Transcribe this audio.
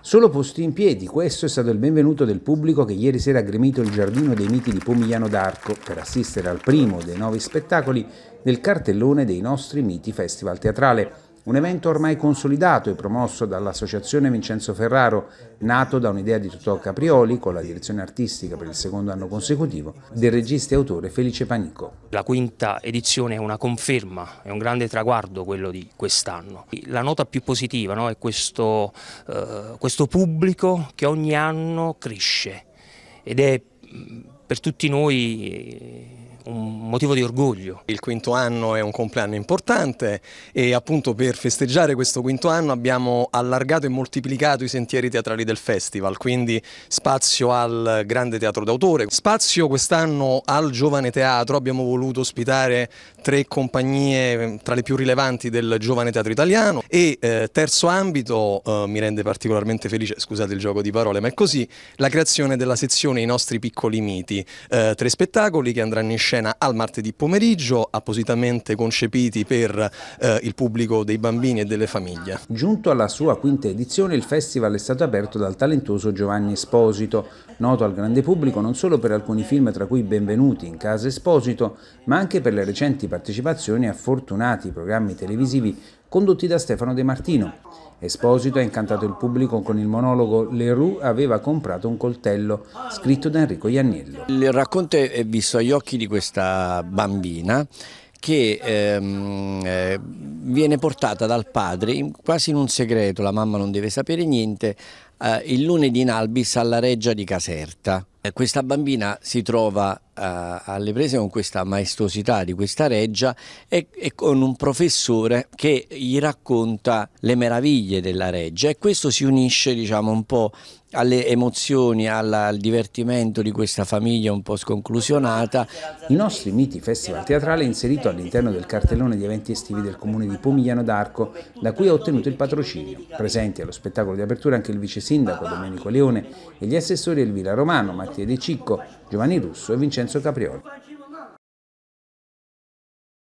Solo posti in piedi, questo è stato il benvenuto del pubblico che ieri sera ha gremito il giardino dei miti di Pomigliano d'Arco per assistere al primo dei nuovi spettacoli del cartellone dei nostri miti Festival Teatrale un evento ormai consolidato e promosso dall'Associazione Vincenzo Ferraro, nato da un'idea di Totò Caprioli con la direzione artistica per il secondo anno consecutivo del regista e autore Felice Panico. La quinta edizione è una conferma, è un grande traguardo quello di quest'anno. La nota più positiva no, è questo, eh, questo pubblico che ogni anno cresce ed è mm, per tutti noi eh, un motivo di orgoglio. Il quinto anno è un compleanno importante e appunto per festeggiare questo quinto anno abbiamo allargato e moltiplicato i sentieri teatrali del festival, quindi spazio al grande teatro d'autore, spazio quest'anno al giovane teatro, abbiamo voluto ospitare tre compagnie ehm, tra le più rilevanti del giovane teatro italiano e eh, terzo ambito, eh, mi rende particolarmente felice, scusate il gioco di parole, ma è così, la creazione della sezione I nostri piccoli miti, eh, tre spettacoli che andranno in scena cena al martedì pomeriggio, appositamente concepiti per eh, il pubblico dei bambini e delle famiglie. Giunto alla sua quinta edizione, il festival è stato aperto dal talentuoso Giovanni Esposito, noto al grande pubblico non solo per alcuni film tra cui Benvenuti in casa Esposito, ma anche per le recenti partecipazioni a fortunati programmi televisivi condotti da Stefano De Martino. Esposito ha incantato il pubblico con il monologo Leroux aveva comprato un coltello, scritto da Enrico Iannello. Il racconto è visto agli occhi di questa bambina che ehm, eh, viene portata dal padre in, quasi in un segreto, la mamma non deve sapere niente, eh, il lunedì in Albis alla reggia di Caserta. Eh, questa bambina si trova eh, alle prese con questa maestosità di questa reggia e, e, con un professore che gli racconta le meraviglie della reggia e questo si unisce diciamo un po' alle emozioni, alla, al divertimento di questa famiglia un po' sconclusionata. I nostri miti festival teatrale è inserito all'interno del cartellone di eventi estivi del comune di Pomigliano d'Arco, da cui ha ottenuto il patrocinio. Presenti allo spettacolo di apertura anche il vice sindaco Domenico Leone e gli assessori Elvira Romano, Mattia De Cicco, Giovanni Russo e Vincenzo Caprioli.